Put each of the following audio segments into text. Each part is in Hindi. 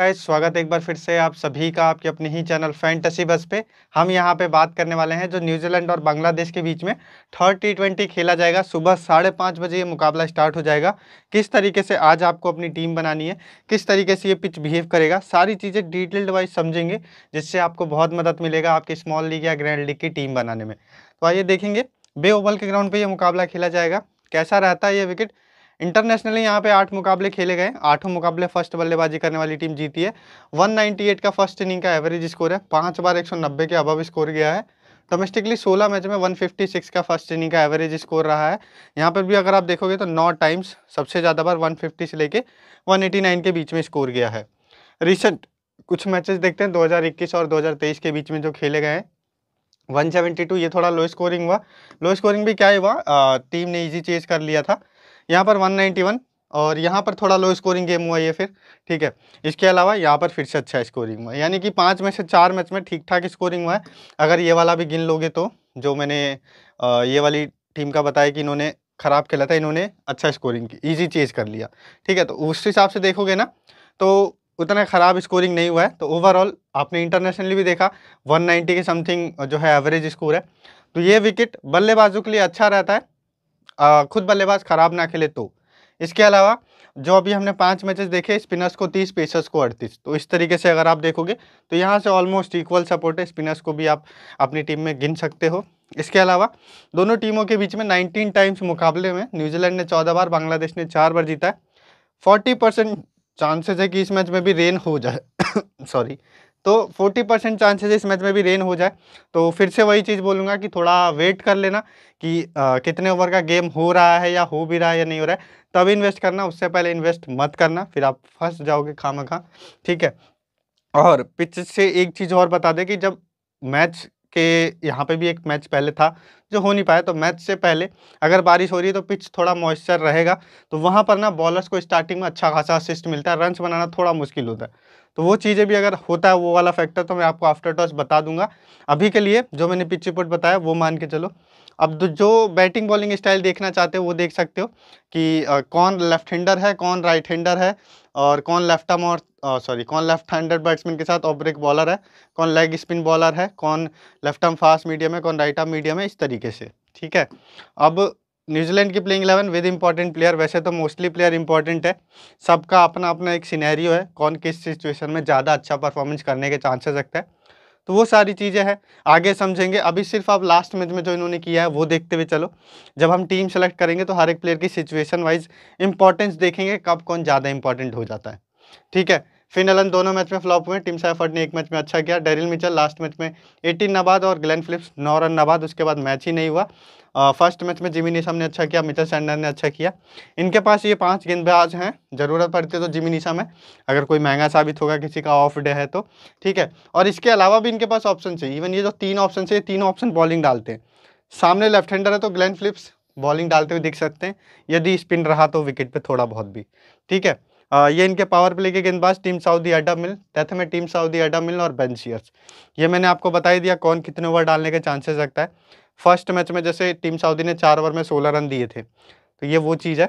गाइस स्वागत एक बार फिर से आप सभी का आपके अपने ही चैनल फैंटसी बस पे हम यहाँ पे बात करने वाले हैं जो न्यूजीलैंड और बांग्लादेश के बीच में थर्ड टी ट्वेंटी खेला जाएगा सुबह साढ़े पाँच बजे ये मुकाबला स्टार्ट हो जाएगा किस तरीके से आज आपको अपनी टीम बनानी है किस तरीके से ये पिच बिहेव करेगा सारी चीज़ें डिटेल्ड वाइज समझेंगे जिससे आपको बहुत मदद मिलेगा आपकी स्मॉल लीग या ग्रैंड लीग की टीम बनाने में तो आइए देखेंगे बे ओवल के ग्राउंड पर यह मुकाबला खेला जाएगा कैसा रहता है ये विकेट इंटरनेशनली यहाँ पे आठ मुकाबले खेले गए आठों मुकाबले फर्स्ट बल्लेबाजी करने वाली टीम जीती है 198 का फर्स्ट इनिंग का एवरेज स्कोर है पाँच बार 190 के अबव स्कोर गया है डोमेस्टिकली 16 मैच में 156 का फर्स्ट इनिंग का एवरेज स्कोर रहा है यहाँ पर भी अगर आप देखोगे तो नौ टाइम्स सबसे ज़्यादा बार वन से लेके वन के बीच में स्कोर गया है रिसेंट कुछ मैचेस देखते हैं दो और दो के बीच में जो खेले गए हैं 172 ये थोड़ा लो स्कोरिंग हुआ लो स्कोरिंग भी क्या हुआ आ, टीम ने इजी चेज कर लिया था यहाँ पर 191 और यहाँ पर थोड़ा लो स्कोरिंग गेम हुआ ये फिर ठीक है इसके अलावा यहाँ पर फिर से अच्छा स्कोरिंग हुआ यानी कि पाँच में से चार मैच में ठीक ठाक स्कोरिंग हुआ है अगर ये वाला भी गिन लोगे तो जो मैंने ये वाली टीम का बताया कि इन्होंने ख़राब खेला था इन्होंने अच्छा स्कोरिंग की ईजी चेज कर लिया ठीक है तो उस हिसाब से देखोगे ना तो उतना ख़राब स्कोरिंग नहीं हुआ है तो ओवरऑल आपने इंटरनेशनली भी देखा 190 के समथिंग जो है एवरेज स्कोर है तो ये विकेट बल्लेबाजों के लिए अच्छा रहता है खुद बल्लेबाज खराब ना खेले तो इसके अलावा जो अभी हमने पांच मैचेस देखे स्पिनर्स को तीस पेसर्स को अड़तीस तो इस तरीके से अगर आप देखोगे तो यहाँ से ऑलमोस्ट इक्वल सपोर्ट है स्पिनर्स को भी आप अपनी टीम में गिन सकते हो इसके अलावा दोनों टीमों के बीच में 19 टाइम्स मुकाबले में न्यूजीलैंड ने 14 बार बांग्लादेश ने चार बार जीता है फोर्टी परसेंट चांसेस है कि इस मैच में भी रेन हो जाए सॉरी तो 40 परसेंट चांसेज इस मैच में भी रेन हो जाए तो फिर से वही चीज़ बोलूँगा कि थोड़ा वेट कर लेना कि आ, कितने ओवर का गेम हो रहा है या हो भी रहा है या नहीं हो रहा है तब इन्वेस्ट करना उससे पहले इन्वेस्ट मत करना फिर आप फंस जाओगे खाम खा ठीक है और पिच से एक चीज़ और बता दें कि जब मैच के यहाँ पे भी एक मैच पहले था जो हो नहीं पाया तो मैच से पहले अगर बारिश हो रही है तो पिच थोड़ा मॉइस्चर रहेगा तो वहाँ पर ना बॉलर्स को स्टार्टिंग में अच्छा खासा असिस्ट मिलता है रन्स बनाना थोड़ा मुश्किल होता है तो वो चीज़ें भी अगर होता है वो वाला फैक्टर तो मैं आपको आफ्टर टॉस बता दूंगा अभी के लिए जो मैंने पिच रिपोर्ट बताया वो मान के चलो अब जो बैटिंग बॉलिंग स्टाइल देखना चाहते हो वो देख सकते हो कि कौन लेफ्ट हैंडर है कौन राइट हैंडर है और कौन लेफ्ट आर्म और सॉरी कौन लेफ्ट हैंडर बैट्समैन के साथ ऑफ ब्रेक बॉलर है कौन लेग स्पिन बॉलर है कौन लेफ्ट आर्म फास्ट मीडियम है कौन राइट आर्म मीडियम है इस तरीके तरीके से ठीक है अब न्यूजीलैंड की playing eleven with important player वैसे तो मोस्टली प्लेयर इंपॉर्टेंट है सबका अपना अपना एक सिनेरियो है कौन किस सिचुएशन में ज़्यादा अच्छा परफॉर्मेंस करने के चांसेस रखता है तो वो सारी चीज़ें हैं आगे समझेंगे अभी सिर्फ आप लास्ट मैच में जो इन्होंने किया है वो देखते हुए चलो जब हम टीम सेलेक्ट करेंगे तो हर एक प्लेयर की सिचुएशन वाइज इंपॉर्टेंस देखेंगे कब कौन ज़्यादा इंपॉर्टेंट हो जाता है ठीक है फिन एलन दोनों मैच में फ्लॉप हुए टीम सैफर्ड ने एक मैच में अच्छा किया डेरिल मिचल लास्ट मैच में एटीन नबाद और ग्लैन फिलिप्स नौ रन नबाद उसके बाद मैच ही नहीं हुआ फर्स्ट मैच में जिमी निशम ने अच्छा किया मिचल सैंडर ने अच्छा किया इनके पास ये पांच गेंदबाज हैं ज़रूरत पड़ती है तो जिमी निशम है अगर कोई महंगा साबित होगा किसी का ऑफ डे है तो ठीक है और इसके अलावा भी इनके पास ऑप्शन है इवन ये जो तीन ऑप्शन है ये तीनों ऑप्शन बॉलिंग डालते हैं सामने लेफ्ट हैंडर है तो ग्लैन फिलिप्स बॉलिंग डालते हुए दिख सकते हैं यदि स्पिन रहा तो विकेट पर थोड़ा बहुत भी ठीक है ये इनके पावर प्ले के गेंदबाज टीम सऊदी अड्डा मिल तथ में टीम सऊदी अड्डा मिल और बेंशियर्स ये मैंने आपको बता ही दिया कौन कितने ओवर डालने के चांसेस रखता है फर्स्ट मैच में जैसे टीम सऊदी ने चार ओवर में सोलह रन दिए थे तो ये वो चीज़ है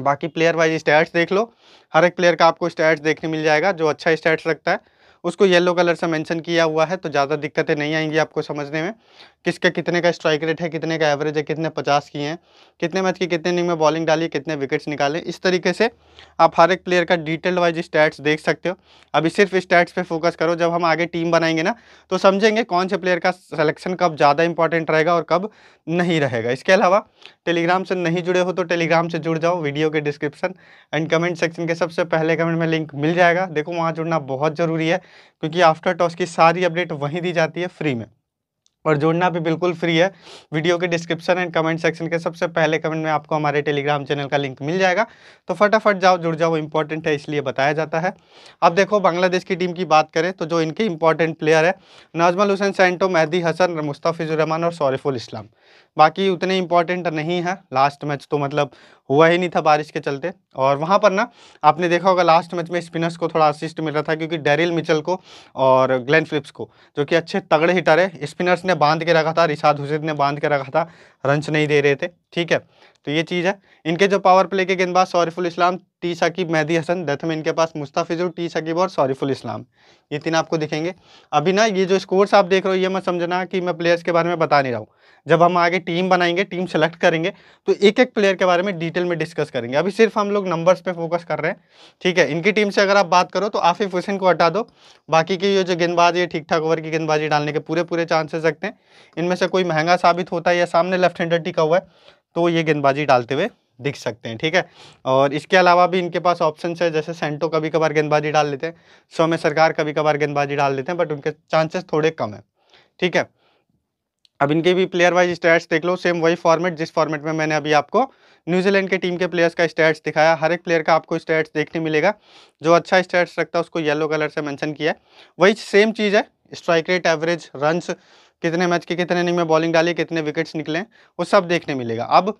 बाकी प्लेयर वाइज स्टैट्स देख लो हर एक प्लेयर का आपको स्टैट्स देखने मिल जाएगा जो अच्छा स्टैट्स रखता है उसको येलो कलर से मेंशन किया हुआ है तो ज़्यादा दिक्कतें नहीं आएंगी आपको समझने में किसके कितने का स्ट्राइक रेट है कितने का एवरेज है कितने पचास की हैं कितने मैच की कितने इनिंग में बॉलिंग डाली कितने विकेट्स निकाले इस तरीके से आप हर एक प्लेयर का डिटेल वाइज स्टैट्स देख सकते हो अभी सिर्फ स्टैट्स पर फोकस करो जब हम आगे टीम बनाएंगे ना तो समझेंगे कौन से प्लेयर का सलेक्शन कब ज़्यादा इंपॉर्टेंट रहेगा और कब नहीं रहेगा इसके अलावा टेलीग्राम से नहीं जुड़े हो तो टेलीग्राम से जुड़ जाओ वीडियो के डिस्क्रिप्शन एंड कमेंट सेक्शन के सबसे पहले कमेंट में लिंक मिल जाएगा देखो वहाँ जुड़ना बहुत ज़रूरी है क्योंकि आफ्टर टॉस की सारी अपडेट वहीं दी जाती है फ्री में और जोड़ना भी बिल्कुल फ्री है वीडियो के डिस्क्रिप्शन एंड कमेंट सेक्शन के सबसे पहले कमेंट में आपको हमारे टेलीग्राम चैनल का लिंक मिल जाएगा तो फटाफट जाओ जुड़ जाओ इंपॉर्टेंट है इसलिए बताया जाता है अब देखो बांग्लादेश की टीम की बात करें तो जो इनके इंपॉर्टेंट प्लेयर है नाजमल हुसैन सेंटो मेहदी हसन मुस्ताफिजुररहमान और सौरफुल इस्लाम बाकी उतने इंपॉर्टेंट नहीं है लास्ट मैच तो मतलब हुआ ही नहीं था बारिश के चलते और वहाँ पर ना आपने देखा होगा लास्ट मैच में स्पिनर्स को थोड़ा असिस्ट मिल रहा था क्योंकि डेरिल मिचल को और ग्लेन फिलिप्स को जो कि अच्छे तगड़े हिटर है स्पिनर्स ने बांध के रखा था रिशाद हुसैन ने बांध के रखा था रंच नहीं दे रहे थे ठीक है तो ये चीज़ है इनके जो पावर प्ले के गेंदबाज सौरीफुल इस्लाम टी शकीब मेहदी हसन डेथ में इनके पास मुस्ताफिजुल टी शकीब और सौरीफुल इस्लाम ये तीन आपको दिखेंगे अभी ना ये जो स्कोर्स आप देख रहे हो ये मैं समझना कि मैं प्लेयर्स के बारे में बता नहीं रहा हूँ जब हम आगे टीम बनाएंगे टीम सेलेक्ट करेंगे तो एक एक प्लेयर के बारे में डिटेल में डिस्कस करेंगे अभी सिर्फ हम लोग नंबर्स पे फोकस कर रहे हैं ठीक है इनकी टीम से अगर आप बात करो तो आफिफ हुसैन को हटा दो बाकी के ये जो गेंदबाज ये ठीक ठाक ओवर की गेंदबाजी डालने के पूरे पूरे चांसेस रखते हैं इनमें से कोई महंगा साबित होता है या सामने लेफ्ट हैंडर टिका हुआ है तो ये गेंदबाजी डालते हुए दिख सकते हैं ठीक है और इसके अलावा भी इनके पास ऑप्शन है जैसे सेंटो कभी कभार गेंदबाजी डाल लेते हैं सौम्य सरकार कभी कभार गेंदबाजी डाल लेते हैं बट उनके चांसेस थोड़े कम है ठीक है अब इनके भी प्लेयर वाइज स्टैट्स देख लो सेम वही फॉर्मेट जिस फॉर्मेट में मैंने अभी आपको न्यूजीलैंड के टीम के प्लेयर्स का स्टैट्स दिखाया हर एक प्लेयर का आपको स्टैट्स देखने मिलेगा जो अच्छा स्टैट्स रखता है उसको येलो कलर से मैंशन किया है वही सेम चीज़ है स्ट्राइक रेट एवरेज रनस कितने मैच के कितने इनिंग में बॉलिंग डाली कितने विकेट्स निकले वो सब देखने मिलेगा अब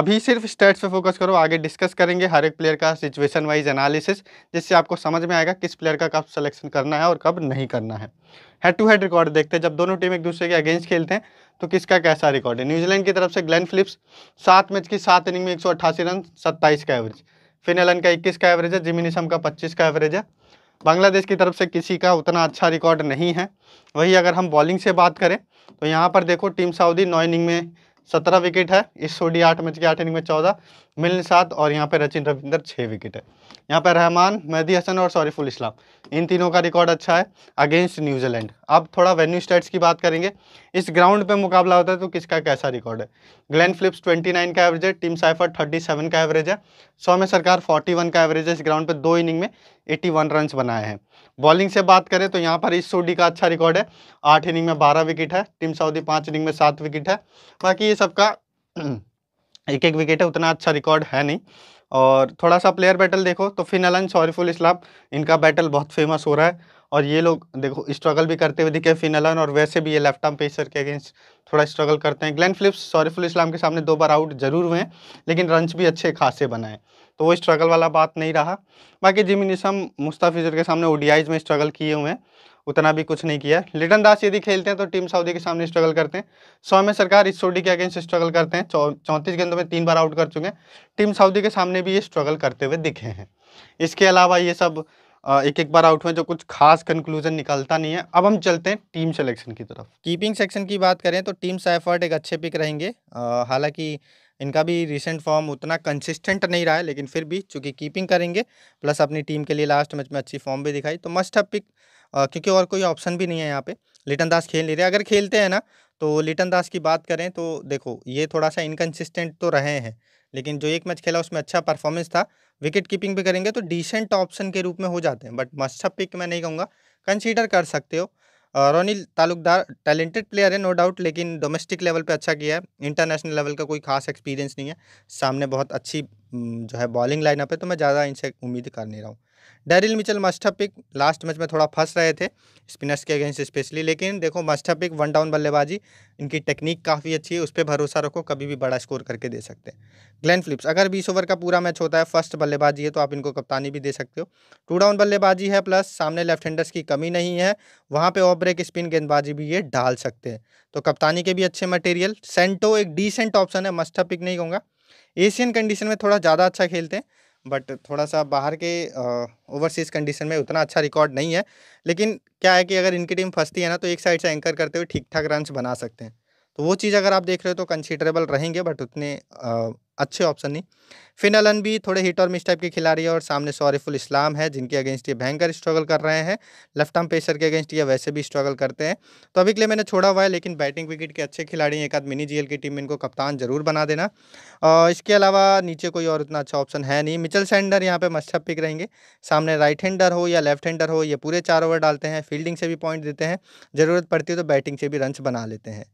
अभी सिर्फ स्टेट्स पे फोकस करो आगे डिस्कस करेंगे हर एक प्लेयर का सिचुएशन वाइज एनालिसिस जिससे आपको समझ में आएगा किस प्लेयर का कब सिलेक्शन करना है और कब नहीं करना है हेड टू हेड रिकॉर्ड देखते हैं जब दोनों टीम एक दूसरे के अगेंस्ट खेलते हैं तो किसका कैसा रिकॉर्ड है न्यूजीलैंड की तरफ से ग्लैन फिलिप्स सात मैच की सात इनिंग में एक रन सत्ताईस का एवरेज फिन एलन का इक्कीस का एवरेज है जिमिनिसम का पच्चीस का एवरेज है बांग्लादेश की तरफ से किसी का उतना अच्छा रिकॉर्ड नहीं है वही अगर हम बॉलिंग से बात करें तो यहाँ पर देखो टीम सऊदी नौ इनिंग में सत्रह विकेट है इस सोडी आठ मैच के आठ इनिंग में चौदह मिल सात और यहाँ पे रचिन रविंदर छः विकेट है यहाँ पे रहमान मेहदी हसन और सॉरीफुल इस्लाम इन तीनों का रिकॉर्ड अच्छा है अगेंस्ट न्यूजीलैंड अब थोड़ा वेन्यू स्टेट्स की बात करेंगे इस ग्राउंड पे मुकाबला होता है तो किसका कैसा रिकॉर्ड है ग्लैन फिलिप्स 29 का एवरेज है टीम साइफर 37 का एवरेज है सौ में सरकार 41 का एवरेज है इस ग्राउंड पर दो इनिंग में वन रन बनाए हैं बॉलिंग से बात करें तो यहाँ पर इस सोडी का अच्छा रिकॉर्ड है आठ इनिंग में बारह विकेट है टीम सऊदी पाँच इनिंग में सात विकेट है बाकी ये सबका एक एक विकेट है उतना अच्छा रिकॉर्ड है नहीं और थोड़ा सा प्लेयर बैटल देखो तो फिन अलन सॉरीफुल इस्लाम इनका बैटल बहुत फेमस हो रहा है और ये लोग देखो स्ट्रगल भी करते हुए दिखे फिन अलन और वैसे भी ये लेफ्ट आर्म पेसर के अगेंस्ट थोड़ा स्ट्रगल करते हैं ग्लैन फिलिप्स सॉरीफुल इस्लाम के सामने दो बार आउट जरूर हुए हैं लेकिन रनस भी अच्छे खासे बनाए तो वो स्ट्रगल वाला बात नहीं रहा बाकी जिमिनिसम मुस्ताफिजर के सामने ओडीआईज में स्ट्रगल किए हुए हैं उतना भी कुछ नहीं किया है लिटन दास यदि खेलते हैं तो टीम सऊदी के सामने स्ट्रगल करते हैं सौम्य सरकार इस सोडी के अगेंस्ट स्ट्रगल करते हैं चौंतीस गेंदों में तीन बार आउट कर चुके हैं टीम सऊदी के सामने भी ये स्ट्रगल करते हुए दिखे हैं इसके अलावा ये सब एक एक बार आउट हुए जो कुछ खास कंक्लूजन निकलता नहीं है अब हम चलते हैं टीम सेलेक्शन की तरफ कीपिंग सेक्शन की बात करें तो टीम सैफर्ट एक अच्छे पिक रहेंगे हालांकि इनका भी रिसेंट फॉर्म उतना कंसिस्टेंट नहीं रहा है लेकिन फिर भी चूंकि कीपिंग करेंगे प्लस अपनी टीम के लिए लास्ट मैच में अच्छी फॉर्म भी दिखाई तो मस्ट अप पिक क्योंकि और कोई ऑप्शन भी नहीं है यहाँ पे लिटन दास खेल नहीं रहे अगर खेलते हैं ना तो लिटन दास की बात करें तो देखो ये थोड़ा सा इनकन्सिस्टेंट तो रहे हैं लेकिन जो एक मैच खेला उसमें अच्छा परफॉर्मेंस था विकेट कीपिंग भी करेंगे तो डिसेंट ऑप्शन के रूप में हो जाते हैं बट मस्टअप पिक मैं नहीं कहूँगा कंसिडर कर सकते हो रोनिल तालुकदार टैलेंटेड प्लेयर है नो डाउट लेकिन डोमेस्टिक लेवल पे अच्छा किया है इंटरनेशनल लेवल का कोई खास एक्सपीरियंस नहीं है सामने बहुत अच्छी जो है बॉलिंग लाइनअप है तो मैं ज़्यादा इनसे उम्मीद कर नहीं रहा हूँ Daryl Mitchell pick last match में थोड़ा फंस रहे थे स्पिनर्स के अगेंस्ट स्पेशली लेकिन देखो मास्टापिक वन डाउन बल्लेबाजी इनकी टेक्निक काफ़ी अच्छी है उस पर भरोसा रखो कभी भी बड़ा स्कोर करके दे सकते हैं ग्लैन फ्लिप्स अगर बीस ओवर का पूरा मैच होता है फर्स्ट बल्लेबाजी है तो आप इनको कप्तानी भी दे सकते हो टू डाउन बल्लेबाजी है प्लस सामने लेफ्ट हैंडर्स की कमी नहीं है वहाँ पर ऑफ ब्रेक स्पिन गेंदबाजी भी ये डाल सकते हैं तो कप्तानी के भी अच्छे मटेरियल सेंटो एक डिसेंट ऑप्शन है मस्टापिक नहीं कहूँगा एशियन कंडीशन में थोड़ा ज़्यादा अच्छा खेलते हैं बट थोड़ा सा बाहर के ओवरसीज़ कंडीशन में उतना अच्छा रिकॉर्ड नहीं है लेकिन क्या है कि अगर इनकी टीम फंसती है ना तो एक साइड से एंकर करते हुए ठीक ठाक रन बना सकते हैं तो वो चीज़ अगर आप देख रहे हो तो कंसिडरेबल रहेंगे बट उतने अच्छे ऑप्शन नहीं फिनल भी थोड़े हिट और मिस टाइप के खिलाड़ी और सामने सौरिफुल इस्लाम है जिनके अगेंस्ट ये भयंकर स्ट्रगल कर रहे हैं लेफ्ट आर्म पेसर के अगेंस्ट ये वैसे भी स्ट्रगल करते हैं तो अभी के लिए मैंने छोड़ा हुआ है लेकिन बैटिंग विकेट के अच्छे खिलाड़ी एक आध मिनी जीएल की टीम में इनको कप्तान जरूर बना देना और इसके अलावा नीचे कोई और उतना अच्छा ऑप्शन है नहीं मिचल सेंडर यहाँ पर मस्टअप पिक रहेंगे सामने राइट हैंडर हो या लेफ्ट हैंडर हो ये पूरे चार ओवर डालते हैं फील्डिंग से भी पॉइंट देते हैं ज़रूरत पड़ती है तो बैटिंग से भी रन बना लेते हैं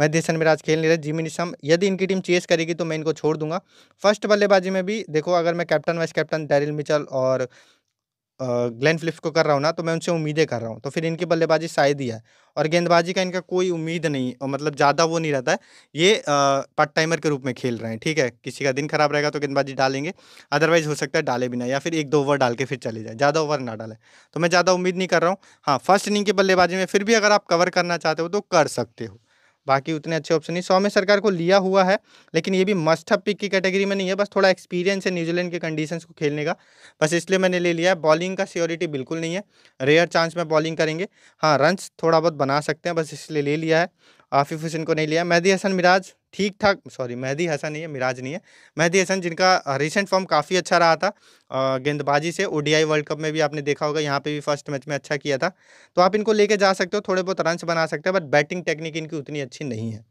मैं देशन मिराज खेल नहीं रहे जिमिनिसम यदि इनकी टीम चेस करेगी तो मैं इनको छोड़ दूंगा होगा फर्स्ट बल्लेबाजी में भी देखो अगर मैं captain vice captain Daryl Mitchell और ग्लेन फ्लिप्स को कर रहा हूँ ना तो मैं उनसे उम्मीदें कर रहा हूँ तो फिर इनकी बल्लेबाजी शायद ही है और गेंदबाजी का इनका कोई उम्मीद नहीं और मतलब ज़्यादा वो नहीं रहता है ये पार्ट टाइमर के रूप में खेल रहे हैं ठीक है किसी का दिन खराब रहेगा तो गेंदबाजी डालेंगे अदरवाइज हो सकता है डाले भी ना या फिर एक दो ओवर डाल के फिर चले जाए ज़्यादा ओवर ना डालें तो मैं ज़्यादा उम्मीद नहीं कर रहा हूँ हाँ फर्स्ट इनिंग की बल्लेबाजी में फिर भी अगर आप कवर करना चाहते हो तो कर सकते हो बाकी उतने अच्छे ऑप्शन नहीं सौ में सरकार को लिया हुआ है लेकिन ये भी मस्ट अप पिक की कैटेगरी में नहीं है बस थोड़ा एक्सपीरियंस है न्यूजीलैंड के कंडीशंस को खेलने का बस इसलिए मैंने ले लिया है बॉलिंग का सियोरिटी बिल्कुल नहीं है रेयर चांस में बॉलिंग करेंगे हाँ रन थोड़ा बहुत बना सकते हैं बस इसलिए ले लिया है आफिफ हुसैन को नहीं लिया मेहदी हसन मिराज ठीक ठाक सॉरी मेहदी हसन नहीं है मिराज नहीं है मेहदी हसन जिनका रिसेंट फॉर्म काफ़ी अच्छा रहा था गेंदबाजी से ओडीआई वर्ल्ड कप में भी आपने देखा होगा यहाँ पे भी फर्स्ट मैच में अच्छा किया था तो आप इनको लेके जा सकते हो थोड़े बहुत रन बना सकते हो बट बैटिंग टेक्निक इनकी उतनी अच्छी नहीं है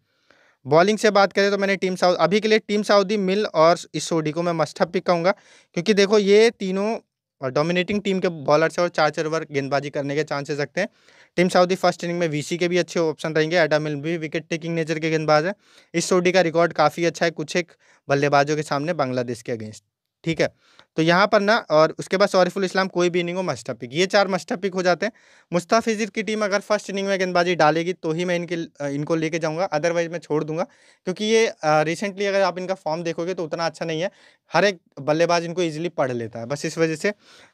बॉलिंग से बात करें तो मैंने टीम साउथ अभी के लिए टीम साउदी मिल और इस सोडी को मैं मस्टअप पिक कहूँगा क्योंकि देखो ये तीनों और डोमिनेटिंग टीम के बॉलर से और चार चार ओवर गेंदबाजी करने के चांसेस रखते हैं टीम साउदी फर्स्ट इनिंग में वीसी के भी अच्छे ऑप्शन रहेंगे एडामिल मिल भी विकेट टेकिंग नेचर के गेंदबाज है इस सोडी का रिकॉर्ड काफ़ी अच्छा है कुछ एक बल्लेबाजों के सामने बांग्लादेश के अगेंस्ट ठीक है तो यहाँ पर ना और उसके बाद सौरफुल इस्लाम कोई भी इनिंग हो मस्ट पिक ये चार मस्ट पिक हो जाते हैं मुस्ताफिजिर की टीम अगर फर्स्ट इनिंग में गेंदबाजी डालेगी तो ही मैं इनके इनको लेके जाऊंगा अदरवाइज मैं छोड़ दूंगा क्योंकि ये रिसेंटली अगर आप इनका फॉर्म देखोगे तो उतना अच्छा नहीं है हर एक बल्लेबाज इनको ईजिली पढ़ लेता है बस इस वजह से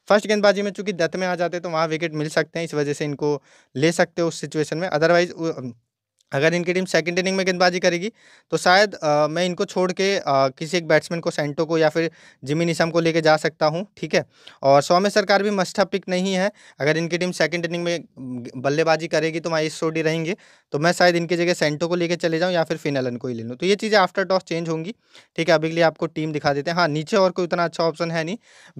फर्स्ट गेंदबाजी में चूंकि दत्त में आ जाते हैं तो वहाँ विकेट मिल सकते हैं इस वजह से इनको ले सकते हो उस सिचुएशन में अदरवाइज अगर इनकी टीम सेकंड इनिंग में गेंदबाजी करेगी तो शायद मैं इनको छोड़ के आ, किसी एक बैट्समैन को सेंटो को या फिर जिमी निशम को लेके जा सकता हूँ ठीक है और सौम्य सरकार भी मस्टा पिक नहीं है अगर इनकी टीम सेकंड इनिंग में बल्लेबाजी करेगी तो माइस सोडी रहेंगे तो मैं शायद इनकी जगह सेंटो को लेकर चले जाऊँ या फिर फिनलन को ही ले लूँ तो ये चीज़ें आफ्टर टॉस चेंज होंगी ठीक है अभी के लिए आपको टीम दिखा देते हैं हाँ नीचे और कोई उतना अच्छा ऑप्शन है नहीं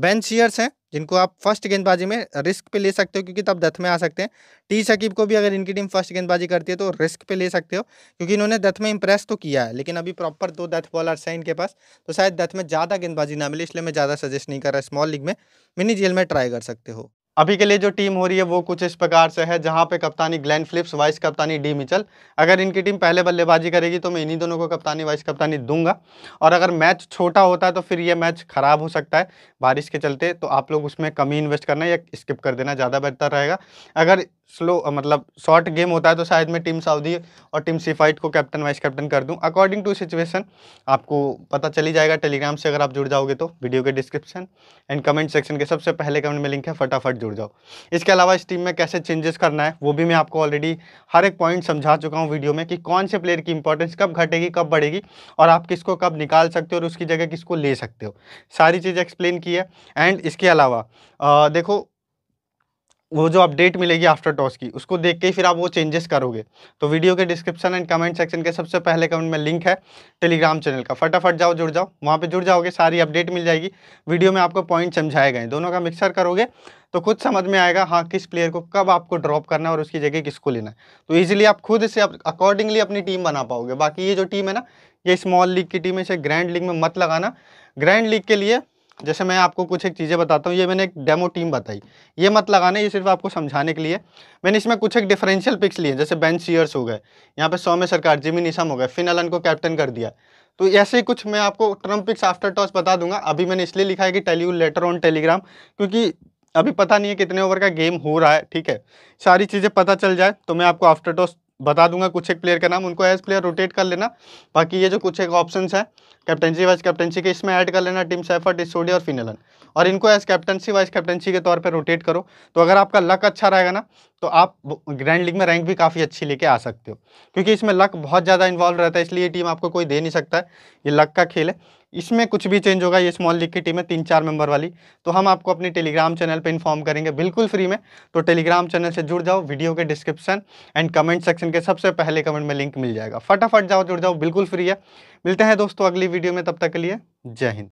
बेंच सीयर्स हैं जिनको आप फर्स्ट गेंदबाजी में रिस्क पे ले सकते हो क्योंकि तब दथ में आ सकते हैं टी शकीब को भी अगर इनकी टीम फर्स्ट गेंदबाजी करती है तो रिस्क पे ले सकते हो क्योंकि इन्होंने दथ में इंप्रेस तो किया है लेकिन अभी प्रॉपर दो दथ बॉलर्स हैं इनके पास तो शायद दथ में ज़्यादा गेंदबाजी ना मिले इसलिए मैं ज़्यादा सजेस्ट नहीं कर रहा स्मॉल लीग में मिनी जेल में ट्राई कर सकते हो अभी के लिए जो टीम हो रही है वो कुछ इस प्रकार से है जहाँ पे कप्तानी ग्लैन फिलिप्स वाइस कप्तानी डी मिचल अगर इनकी टीम पहले बल्लेबाजी करेगी तो मैं इन्हीं दोनों को कप्तानी वाइस कप्तानी दूंगा और अगर मैच छोटा होता है तो फिर ये मैच ख़राब हो सकता है बारिश के चलते तो आप लोग उसमें कमी इन्वेस्ट करना या स्किप कर देना ज़्यादा बेहतर रहेगा अगर स्लो मतलब शॉर्ट गेम होता है तो शायद मैं टीम सऊदी और टीम सीफाइट को कैप्टन वाइस कैप्टन कर दूं अकॉर्डिंग टू सिचुएशन आपको पता चली जाएगा टेलीग्राम से अगर आप जुड़ जाओगे तो वीडियो के डिस्क्रिप्शन एंड कमेंट सेक्शन के सबसे पहले कमेंट में लिंक है फटाफट जुड़ जाओ इसके अलावा इस टीम में कैसे चेंजेस करना है वो भी मैं आपको ऑलरेडी हर एक पॉइंट समझा चुका हूँ वीडियो में कि कौन से प्लेयर की इंपॉर्टेंस कब घटेगी कब बढ़ेगी और आप किसको कब निकाल सकते हो और उसकी जगह किसको ले सकते हो सारी चीज़ एक्सप्लेन की है एंड इसके अलावा देखो वो जो अपडेट मिलेगी आफ्टर टॉस की उसको देख के ही फिर आप वो चेंजेस करोगे तो वीडियो के डिस्क्रिप्शन एंड कमेंट सेक्शन के सबसे पहले कमेंट में लिंक है टेलीग्राम चैनल का फटाफट जाओ जुड़ जाओ वहाँ पे जुड़ जाओगे सारी अपडेट मिल जाएगी वीडियो में आपको पॉइंट समझाए गए दोनों का मिक्सर करोगे तो खुद समझ में आएगा हाँ किस प्लेयर को कब आपको ड्रॉप करना है और उसकी जगह किसको लेना है तो ईजिली आप खुद से अकॉर्डिंगली अपनी टीम बना पाओगे बाकी ये जो टीम है ना ये स्मॉल लीग की टीम है इसे ग्रैंड लीग में मत लगाना ग्रैंड लीग के लिए जैसे मैं आपको कुछ एक चीज़ें बताता हूँ ये मैंने एक डेमो टीम बताई ये मत लगाना ये सिर्फ आपको समझाने के लिए मैंने इसमें कुछ एक डिफरेंशियल पिक्स लिए जैसे बेंच सीयर्स हो गए यहाँ पे सौ में सरकार जिमी निशम हो गए फिन अलन को कैप्टन कर दिया तो ऐसे ही कुछ मैं आपको ट्रम पिक्स आफ्टर टॉस बता दूंगा अभी मैंने इसलिए लिखा है कि टेली लेटर ऑन टेलीग्राम क्योंकि अभी पता नहीं है कितने ओवर का गेम हो रहा है ठीक है सारी चीज़ें पता चल जाए तो मैं आपको आफ्टर टॉस बता दूंगा कुछ एक प्लेयर का नाम उनको एज प्लेयर रोटेट कर लेना बाकी ये जो कुछ एक ऑप्शन है कैप्टनसी वाइज कैप्टनसी के इसमें ऐड कर लेना टीम सेफर्ट स्टोडिया और फिनेलन और इनको एज कैप्टनसी वाइज कैप्टनसी के तौर पर रोटेट करो तो अगर आपका लक अच्छा रहेगा ना तो आप ग्रैंड लीग में रैंक भी काफ़ी अच्छी लेके आ सकते हो क्योंकि इसमें लक बहुत ज़्यादा इन्वॉल्व रहता है इसलिए टीम आपको कोई दे नहीं सकता है ये लक का खेल है इसमें कुछ भी चेंज होगा ये स्मॉल लीग की टीम है तीन चार मेंबर वाली तो हम आपको अपने टेलीग्राम चैनल पे इन्फॉर्म करेंगे बिल्कुल फ्री में तो टेलीग्राम चैनल से जुड़ जाओ वीडियो के डिस्क्रिप्शन एंड कमेंट सेक्शन के सबसे पहले कमेंट में लिंक मिल जाएगा फटाफट जाओ जुड़ जाओ बिल्कुल फ्री है मिलते हैं दोस्तों अगली वीडियो में तब तक के लिए जय हिंद